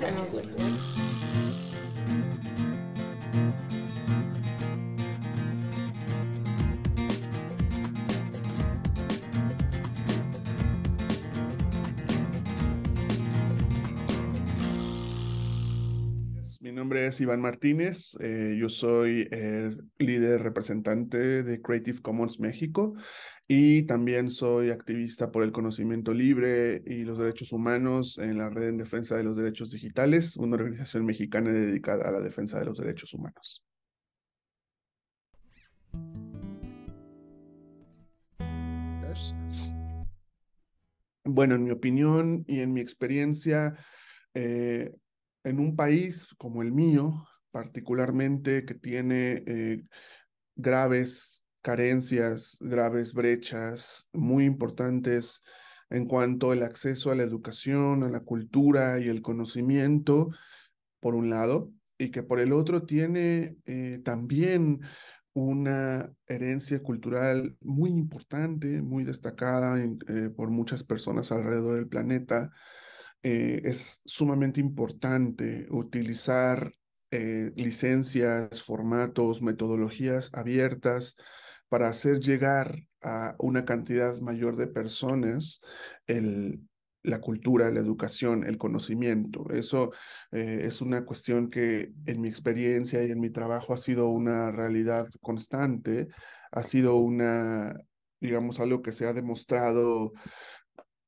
the most. nombre es Iván Martínez, eh, yo soy el líder representante de Creative Commons México y también soy activista por el conocimiento libre y los derechos humanos en la Red en Defensa de los Derechos Digitales, una organización mexicana dedicada a la defensa de los derechos humanos. Bueno, en mi opinión y en mi experiencia, eh, en un país como el mío, particularmente que tiene eh, graves carencias, graves brechas muy importantes en cuanto al acceso a la educación, a la cultura y el conocimiento, por un lado, y que por el otro tiene eh, también una herencia cultural muy importante, muy destacada eh, por muchas personas alrededor del planeta, eh, es sumamente importante utilizar eh, licencias, formatos, metodologías abiertas para hacer llegar a una cantidad mayor de personas la cultura, la educación, el conocimiento. Eso eh, es una cuestión que en mi experiencia y en mi trabajo ha sido una realidad constante, ha sido una, digamos, algo que se ha demostrado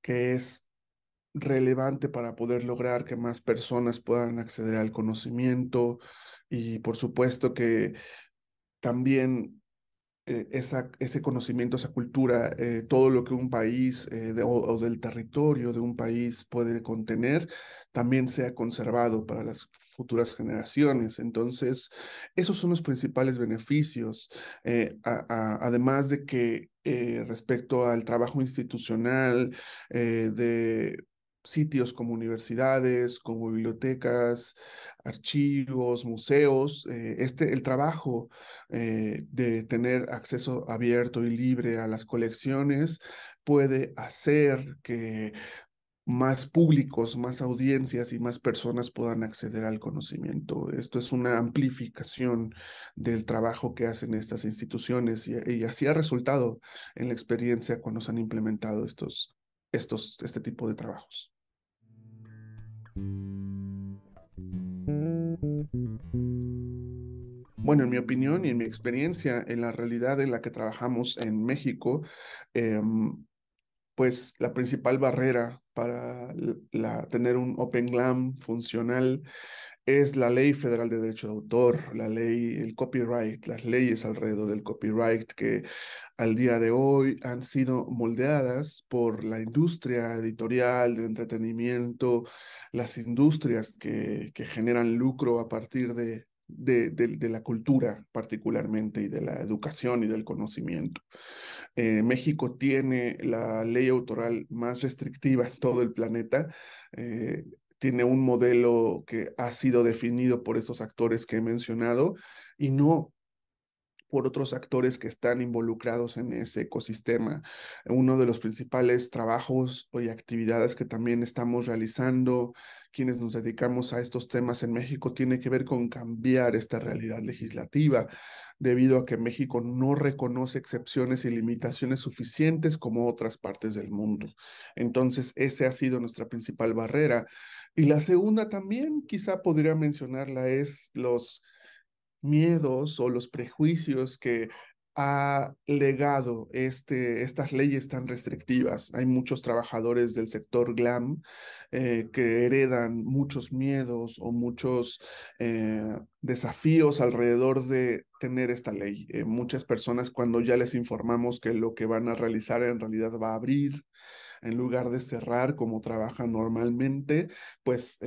que es relevante para poder lograr que más personas puedan acceder al conocimiento y por supuesto que también eh, esa, ese conocimiento, esa cultura, eh, todo lo que un país eh, o, del territorio de un país puede contener, también sea conservado para las futuras generaciones. Entonces, esos son los principales beneficios, además de que respecto al trabajo institucional de sitios como universidades, como bibliotecas, archivos, museos, eh, este, el trabajo eh, de tener acceso abierto y libre a las colecciones puede hacer que más públicos, más audiencias y más personas puedan acceder al conocimiento. Esto es una amplificación del trabajo que hacen estas instituciones y, así ha resultado en la experiencia cuando se han implementado estos, estos, este tipo de trabajos. Bueno, en mi opinión y en mi experiencia, en la realidad en la que trabajamos en México, em, pues la principal barrera para tener un Open Glam funcional es la ley federal de derecho de autor, la ley, el copyright, las leyes alrededor del copyright que al día de hoy han sido moldeadas por la industria editorial, del entretenimiento, las industrias que, generan lucro a partir de, de, la cultura particularmente y de la educación y del conocimiento. Eh, México tiene la ley autoral más restrictiva en todo el planeta. Eh, tiene un modelo que ha sido definido por estos actores que he mencionado y no, por otros actores que están involucrados en ese ecosistema. Uno de los principales trabajos y actividades que también estamos realizando quienes nos dedicamos a estos temas en México tiene que ver con cambiar esta realidad legislativa, debido a que México no reconoce excepciones y limitaciones suficientes como otras partes del mundo. Entonces, esa ha sido nuestra principal barrera. Y la segunda también, quizá podría mencionarla, es los miedos o los prejuicios que ha legado este, estas leyes tan restrictivas. Hay muchos trabajadores del sector glam eh, que heredan muchos miedos o muchos eh, desafíos alrededor de tener esta ley. Eh, muchas personas cuando ya les informamos que lo que van a realizar en realidad va a abrir, en lugar de cerrar como trabaja normalmente, pues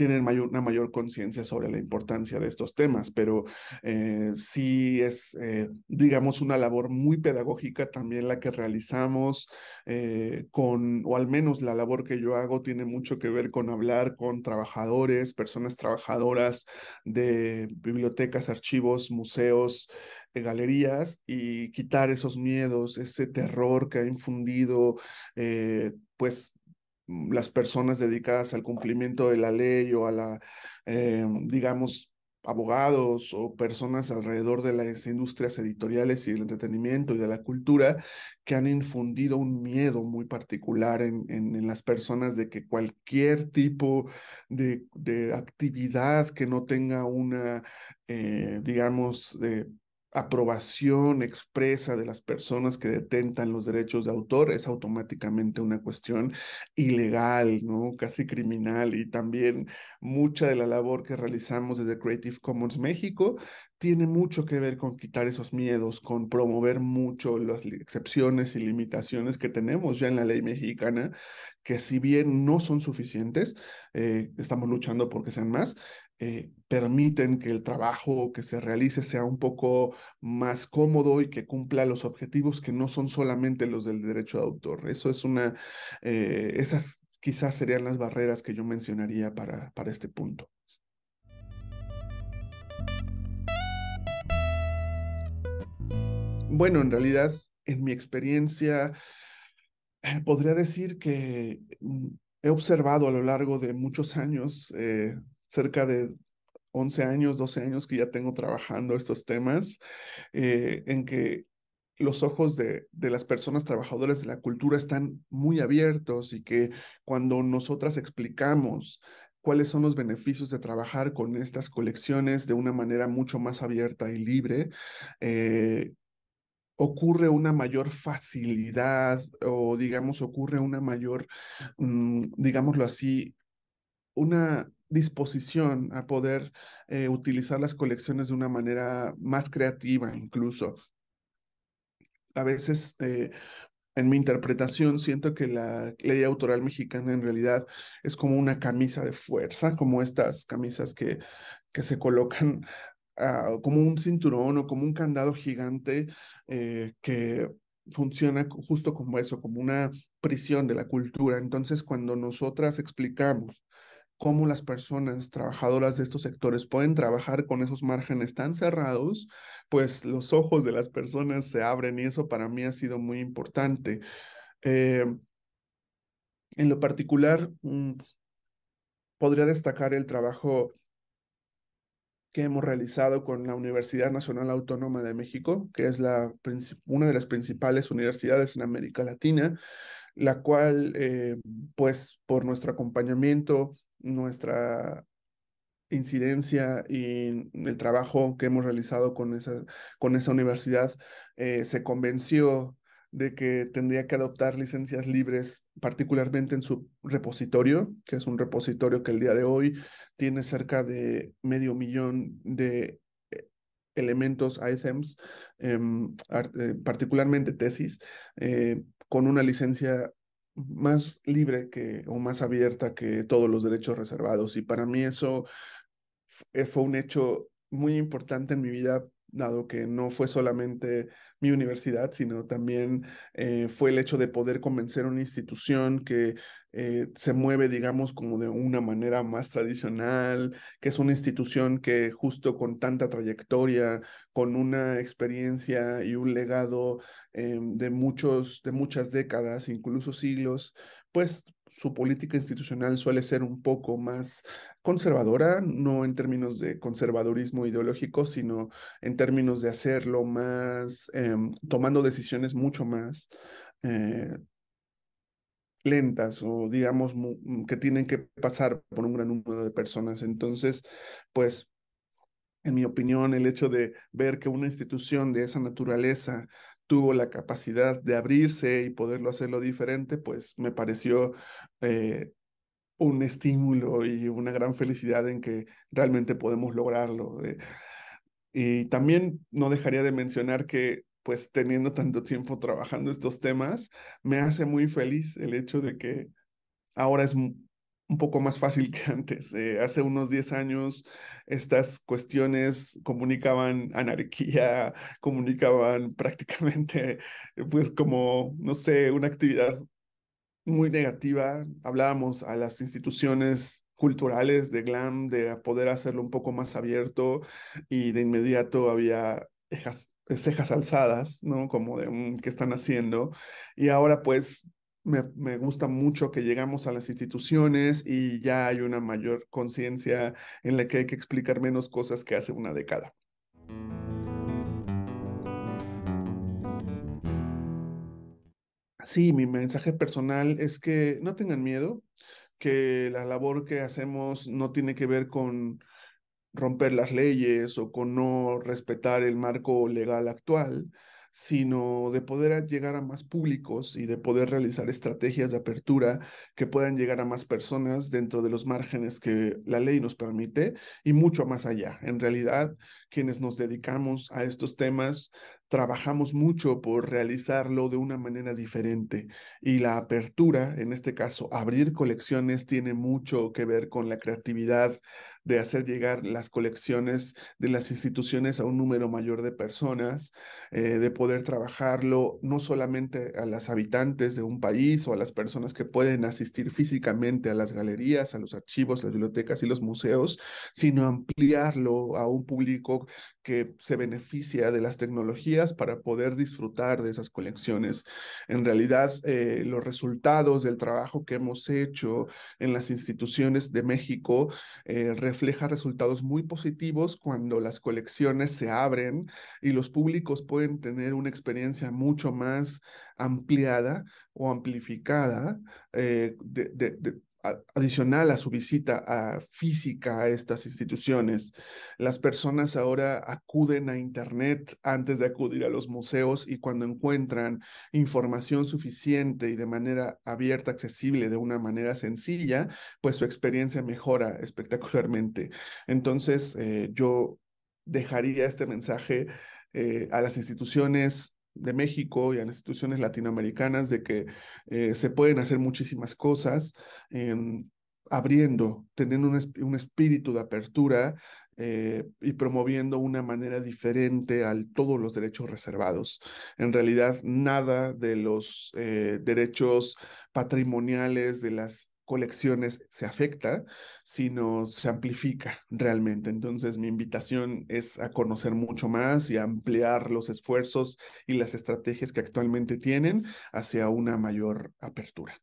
tienen una mayor conciencia sobre la importancia de estos temas, pero eh, sí es, eh, digamos, una labor muy pedagógica también la que realizamos eh, con, o al menos la labor que yo hago tiene mucho que ver con hablar con trabajadores, personas trabajadoras de bibliotecas, archivos, museos, galerías y quitar esos miedos, ese terror que ha infundido, pues Mm, las personas dedicadas al cumplimiento de la ley o a la, eh, digamos, abogados o personas alrededor de las industrias editoriales y del entretenimiento y de la cultura que han infundido un miedo muy particular en, en, las personas de que cualquier tipo de, actividad que no tenga una, eh, digamos, de aprobación expresa de las personas que detentan los derechos de autor es automáticamente una cuestión ilegal, ¿no? Casi criminal. Y también mucha de la labor que realizamos desde Creative Commons México tiene mucho que ver con quitar esos miedos, con promover mucho las excepciones y limitaciones que tenemos ya en la ley mexicana, que si bien no son suficientes, eh, estamos luchando porque sean más, eh, permiten que el trabajo que se realice sea un poco más cómodo y que cumpla los objetivos que no son solamente los del derecho de autor. Eso es una, eh, esas quizás serían las barreras que yo mencionaría para, para este punto. Bueno, en realidad, en mi experiencia, podría decir que mm, he observado a lo largo de muchos años, eh, cerca de 11 años, 12 años que ya tengo trabajando estos temas, eh, en que los ojos de, las personas trabajadoras de la cultura están muy abiertos y que cuando nosotras explicamos cuáles son los beneficios de trabajar con estas colecciones de una manera mucho más abierta y libre, eh, ocurre una mayor facilidad o digamos ocurre una mayor, mm, digámoslo así, una disposición a poder eh, utilizar las colecciones de una manera más creativa incluso. A veces, eh, en mi interpretación, siento que la ley autoral mexicana en realidad es como una camisa de fuerza, como estas camisas que, que se colocan Ah, como un cinturón o como un candado gigante eh, que funciona justo como eso, como una prisión de la cultura. Entonces, cuando nosotras explicamos cómo las personas trabajadoras de estos sectores pueden trabajar con esos márgenes tan cerrados, pues los ojos de las personas se abren y eso para mí ha sido muy importante. Eh, en lo particular, mm, podría destacar el trabajo que hemos realizado con la Universidad Nacional Autónoma de México, que es una de las principales universidades en América Latina, la cual, eh, pues, por nuestro acompañamiento, nuestra incidencia y el trabajo que hemos realizado con esa, universidad, eh, se convenció de que tendría que adoptar licencias libres, particularmente en su repositorio, que es un repositorio que el día de hoy tiene cerca de medio millón de eh, elementos, items, em, eh, particularmente tesis, eh, con una licencia más libre que, o más abierta que todos los derechos reservados. Y para mí eso fue un hecho muy importante en mi vida dado que no fue solamente mi universidad, sino también eh, fue el hecho de poder convencer a una institución que eh, se mueve, digamos, como de una manera más tradicional, que es una institución que justo con tanta trayectoria, con una experiencia y un legado em, de, muchos, de muchas décadas, incluso siglos, pues su política institucional suele ser un poco más conservadora, no en términos de conservadurismo ideológico, sino en términos de hacerlo más, em, tomando decisiones mucho más eh, lentas o digamos que tienen que pasar por un gran número de personas. Entonces, pues en mi opinión, el hecho de ver que una institución de esa naturaleza tuvo la capacidad de abrirse y poderlo hacerlo diferente, pues me pareció eh, un estímulo y una gran felicidad en que realmente podemos lograrlo. Eh. Y también no dejaría de mencionar que pues teniendo tanto tiempo trabajando estos temas, me hace muy feliz el hecho de que ahora es un poco más fácil que antes. Eh, hace unos 10 años estas cuestiones comunicaban anarquía, comunicaban prácticamente, pues como, no sé, una actividad muy negativa. Hablábamos a las instituciones culturales de glam de poder hacerlo un poco más abierto y de inmediato había cejas, cejas alzadas, ¿no? Como de, mm, ¿qué están haciendo? Y ahora pues me, gusta mucho que llegamos a las instituciones y ya hay una mayor conciencia en la que hay que explicar menos cosas que hace una década. Sí, mi mensaje personal es que no tengan miedo, que la labor que hacemos no tiene que ver con romper las leyes o con no respetar el marco legal actual, sino de poder llegar a más públicos y de poder realizar estrategias de apertura que puedan llegar a más personas dentro de los márgenes que la ley nos permite y mucho más allá. En realidad, quienes nos dedicamos a estos temas trabajamos mucho por realizarlo de una manera diferente y la apertura, en este caso, abrir colecciones tiene mucho que ver con la creatividad de hacer llegar las colecciones de las instituciones a un número mayor de personas, eh, de poder trabajarlo no solamente a las habitantes de un país o a las personas que pueden asistir físicamente a las galerías, a los archivos, las bibliotecas y los museos, sino ampliarlo a un público que se beneficia de las tecnologías para poder disfrutar de esas colecciones. En realidad, eh, los resultados del trabajo que hemos hecho en las instituciones de México reflejan eh, refleja resultados muy positivos cuando las colecciones se abren y los públicos pueden tener una experiencia mucho más ampliada o amplificada eh, de adicional a su visita a física a estas instituciones. Las personas ahora acuden a Internet antes de acudir a los museos y cuando encuentran información suficiente y de manera abierta, accesible, de una manera sencilla, pues su experiencia mejora espectacularmente. Entonces, eh, yo dejaría este mensaje eh, a las instituciones de México y a las instituciones latinoamericanas de que eh, se pueden hacer muchísimas cosas, em, abriendo, teniendo un, espíritu de apertura eh, y promoviendo una manera diferente a todos los derechos reservados. En realidad, nada de los eh, derechos patrimoniales, de las colecciones se afecta, sino se amplifica realmente. Entonces, mi invitación es a conocer mucho más y a ampliar los esfuerzos y las estrategias que actualmente tienen hacia una mayor apertura.